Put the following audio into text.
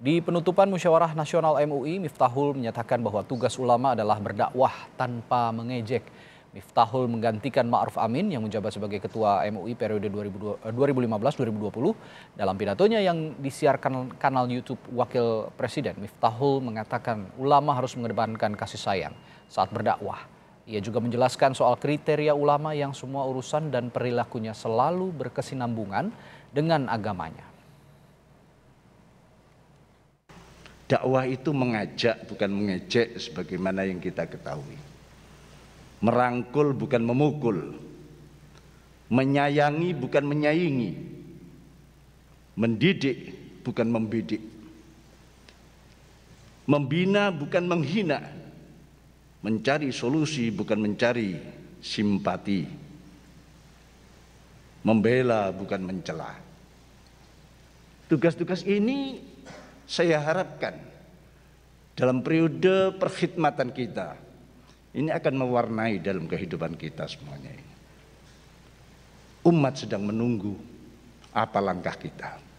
Di penutupan musyawarah nasional MUI, Miftahul menyatakan bahwa tugas ulama adalah berdakwah tanpa mengejek. Miftahul menggantikan Ma'ruf Amin yang menjabat sebagai ketua MUI periode 2015-2020. Dalam pidatonya yang disiarkan kanal YouTube Wakil Presiden, Miftahul mengatakan ulama harus mengedepankan kasih sayang saat berdakwah. Ia juga menjelaskan soal kriteria ulama yang semua urusan dan perilakunya selalu berkesinambungan dengan agamanya. dakwah itu mengajak bukan mengejek sebagaimana yang kita ketahui merangkul bukan memukul menyayangi bukan menyaingi mendidik bukan membidik membina bukan menghina mencari solusi bukan mencari simpati membela bukan mencela tugas-tugas ini saya harapkan dalam periode perkhidmatan kita ini akan mewarnai dalam kehidupan kita semuanya Umat sedang menunggu apa langkah kita.